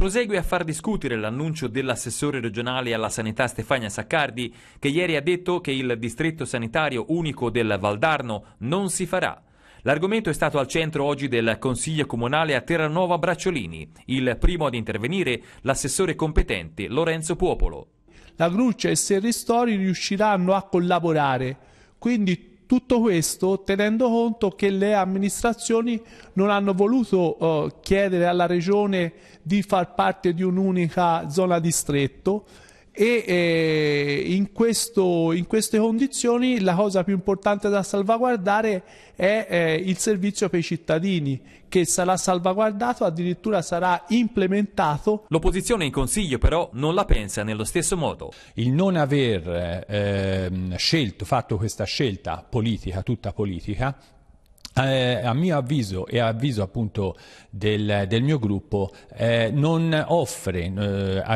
Prosegue a far discutere l'annuncio dell'assessore regionale alla sanità Stefania Saccardi, che ieri ha detto che il distretto sanitario unico del Valdarno non si farà. L'argomento è stato al centro oggi del Consiglio Comunale a Terranova Bracciolini. Il primo ad intervenire, l'assessore competente Lorenzo Popolo. La Gruccia e Serristori riusciranno a collaborare, quindi tutto questo tenendo conto che le amministrazioni non hanno voluto eh, chiedere alla regione di far parte di un'unica zona distretto, e eh, in, questo, in, queste condizioni la cosa più importante da salvaguardare è eh, il servizio per i cittadini che sarà salvaguardato, addirittura sarà implementato. L'opposizione in Consiglio però non la pensa nello stesso modo. Il non aver eh, scelto, fatto questa scelta politica, tutta politica, eh, a mio avviso e a avviso appunto del, del mio gruppo, eh, non offre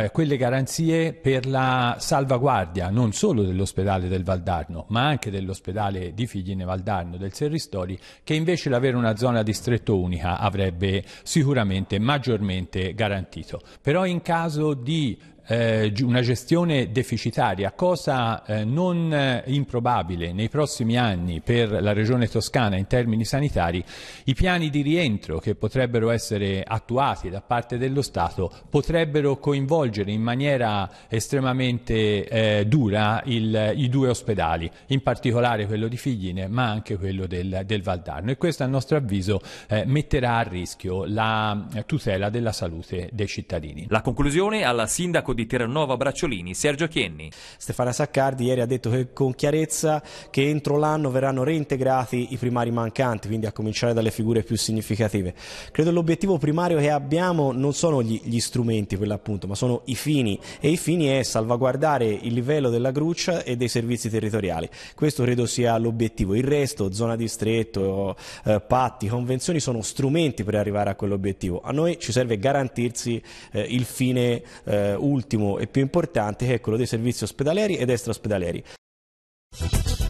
eh, quelle garanzie per la salvaguardia non solo dell'ospedale del Valdarno, ma anche dell'ospedale di Figline Valdarno, del Serristori, che invece l'avere una zona distretto unica avrebbe sicuramente maggiormente garantito. Però in caso di eh, una gestione deficitaria, cosa eh, non eh, improbabile nei prossimi anni per la regione toscana in termini sanitari, i piani di rientro che potrebbero essere attuati da parte dello Stato potrebbero coinvolgere in maniera estremamente eh, dura il, i due ospedali, in particolare quello di Figline ma anche quello del, del Valdarno e questo a nostro avviso eh, metterà a rischio la tutela della salute dei cittadini. La conclusione alla sindaco di Terranova Bracciolini, Sergio Chienni. Stefano Saccardi ieri ha detto che, con chiarezza che entro l'anno verranno reintegrati i primari mancanti, quindi a cominciare dalle figure più significative. Credo l'obiettivo primario che abbiamo non sono gli, gli strumenti per ma sono i fini e i fini è salvaguardare il livello della gruccia e dei servizi territoriali. Questo credo sia l'obiettivo. Il resto, zona distretto, eh, patti, convenzioni sono strumenti per arrivare a quell'obiettivo. A noi ci serve garantirsi eh, il fine eh, ultimo ultimo e più importante che è quello dei servizi ospedalieri ed extraospedalieri.